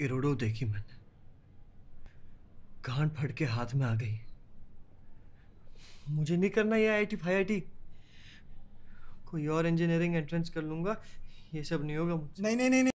इरोडो देखी मैंने कान फट के हाथ में आ गई मुझे नहीं करना ये आई आई आई टी कोई और इंजीनियरिंग एंट्रेंस कर लूंगा ये सब नहीं होगा मुझे नहीं नहीं नहीं, नहीं।